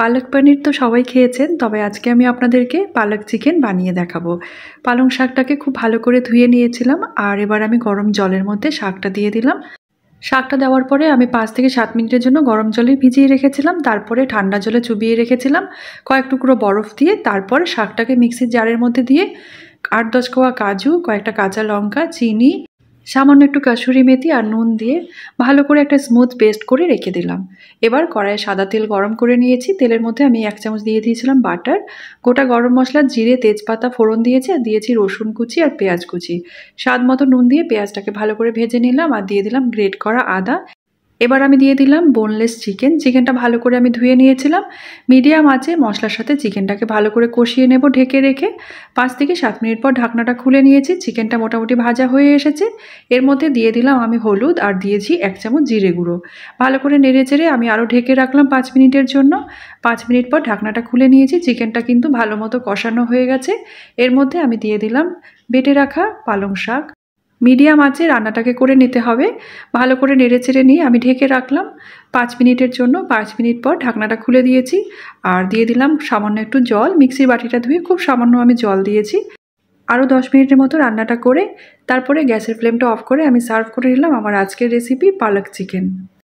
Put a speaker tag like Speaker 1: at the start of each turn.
Speaker 1: পালক পানির তো সবাই খেয়েছেন তবে আজকে আমি আপনাদেরকে পালক চিকেন বানিয়ে দেখাবো পালং শাকটাকে খুব ভালো করে ধুয়ে নিয়েছিলাম আর এবার আমি গরম জলের মধ্যে শাকটা দিয়ে দিলাম শাকটা দেওয়ার পরে আমি পাঁচ থেকে সাত মিনিটের জন্য গরম জলে ভিজিয়ে রেখেছিলাম তারপরে ঠান্ডা জলে চুবিয়ে রেখেছিলাম কয়েক টুকরো বরফ দিয়ে তারপর শাকটাকে মিক্সির জারের মধ্যে দিয়ে আট দশ কোয়া কাজু কয়েকটা কাঁচা লঙ্কা চিনি সামান্য একটু কাসুরি মেথি আর নুন দিয়ে ভালো করে একটা স্মুথ পেস্ট করে রেখে দিলাম এবার কড়াইয়ে সাদা তেল গরম করে নিয়েছি তেলের মধ্যে আমি এক চামচ দিয়ে দিয়েছিলাম বাটার গোটা গরম মশলা জিরে তেজপাতা ফোড়ন দিয়েছি আর দিয়েছি রসুন কুচি আর পেঁয়াজ কুচি স্বাদ মতো নুন দিয়ে পেঁয়াজটাকে ভালো করে ভেজে নিলাম আর দিয়ে দিলাম গ্রেট করা আদা এবার আমি দিয়ে দিলাম বোনলেস চিকেন চিকেনটা ভালো করে আমি ধুয়ে নিয়েছিলাম মিডিয়াম আছে মশলার সাথে চিকেনটাকে ভালো করে কষিয়ে নেব ঢেকে রেখে পাঁচ থেকে সাত মিনিট পর ঢাকনাটা খুলে নিয়েছি চিকেনটা মোটামুটি ভাজা হয়ে এসেছে এর মধ্যে দিয়ে দিলাম আমি হলুদ আর দিয়েছি এক চামচ জিরে গুঁড়ো ভালো করে নেড়ে চেড়ে আমি আরও ঢেকে রাখলাম পাঁচ মিনিটের জন্য পাঁচ মিনিট পর ঢাকনাটা খুলে নিয়েছি চিকেনটা কিন্তু ভালো মতো কষানো হয়ে গেছে এর মধ্যে আমি দিয়ে দিলাম বেটে রাখা পালং শাক মিডিয়াম আঁচে রান্নাটাকে করে নিতে হবে ভালো করে নেড়ে চেড়ে নিয়ে আমি ঢেকে রাখলাম পাঁচ মিনিটের জন্য পাঁচ মিনিট পর ঢাকনাটা খুলে দিয়েছি আর দিয়ে দিলাম সামান্য একটু জল মিক্সির বাটিটা ধুয়ে খুব সামান্য আমি জল দিয়েছি আরও দশ মিনিটের মতো রান্নাটা করে তারপরে গ্যাসের ফ্লেমটা অফ করে আমি সার্ভ করে নিলাম আমার আজকের রেসিপি পালক চিকেন